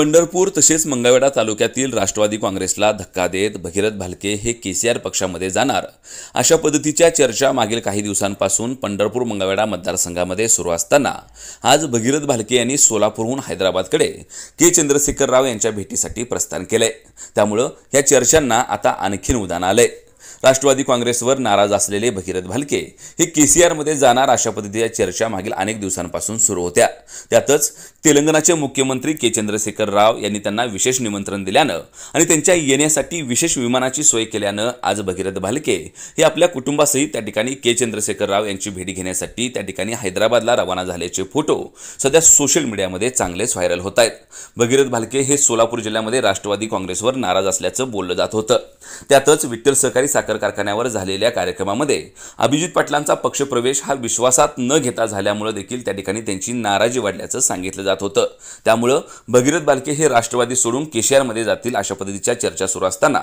पंढरपूर तसेच मंगळवेढा तालुक्यातील राष्ट्रवादी काँग्रेसला धक्का देत भगीरथ भालके हे के सी आर पक्षामध्ये जाणार अशा पद्धतीच्या चर्चा मागील काही दिवसांपासून पंढरपूर मंगळवेढा मतदारसंघामध्ये सुरू असताना आज भगीरथ भालके यांनी सोलापूरहून हैदराबादकडे के चंद्रशेखर राव यांच्या भेटीसाठी प्रस्थान केले त्यामुळं या चर्चांना आता आणखीन उदाहरण आलंय राष्ट्रवादी काँग्रेसवर नाराज असलेले भगीरथ भालके हे के सी आरमध्ये जाणार अशा पद्धतीच्या चर्चा मागील अनेक दिवसांपासून सुरू होत्या त्यातच तेलंगणाचे मुख्यमंत्री के चंद्रशेखर राव यांनी त्यांना विशेष निमंत्रण दिल्यानं आणि त्यांच्या येण्यासाठी विशेष विमानाची सोय केल्यानं आज भगीरथ भालके हे आपल्या कुटुंबासहित त्या ठिकाणी के चंद्रशेखर राव यांची भेट घेण्यासाठी त्या ठिकाणी हैदराबादला रवाना झाल्याचे फोटो सध्या सोशल मीडियामध्ये चांगलेच व्हायरल होत आहेत भगीरथ भालके हे सोलापूर जिल्ह्यामध्ये राष्ट्रवादी काँग्रेसवर नाराज असल्याचं बोललं जात होतं त्यातच विठ्ठल सहकारी साखर कारखान्यावर झालेल्या कार्यक्रमामध्ये अभिजित पाटलांचा पक्षप्रवेश हा विश्वासात न घेता झाल्यामुळे देखील त्या ठिकाणी त्यांची नाराजी वाढल्याचं सांगितलं जात होतं त्यामुळं भगीरथ भालके हे राष्ट्रवादी सोडून केशियारमध्ये जातील अशा पद्धतीच्या चर्चा सुरू असताना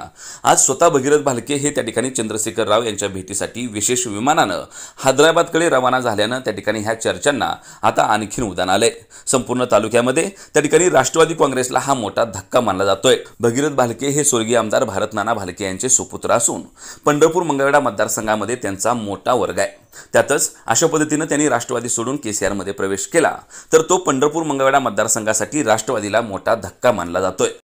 आज स्वतः भगीरथ भालके हे त्या ठिकाणी चंद्रशेखर राव यांच्या भेटीसाठी विशेष विमानानं हैदराबादकडे रवाना झाल्यानं त्या ठिकाणी ह्या चर्चांना आता आणखीन उदान आलंय संपूर्ण तालुक्यामध्ये त्या ठिकाणी राष्ट्रवादी काँग्रेसला हा मोठा धक्का मानला जातोय भगीरथ भालके हे स्वर्गीय आमदार भारत नाना भालके यांचे सुपुत्र असून पंढरपूर मंगळवेढा मतदारसंघामध्ये त्यांचा मोठा वर्ग आहे त्यातच अशा पद्धतीनं त्यांनी राष्ट्रवादी सोडून के मध्ये प्रवेश केला तर तो पंढरपूर मंगळवेढा मतदारसंघासाठी राष्ट्रवादीला मोठा धक्का मानला जातोय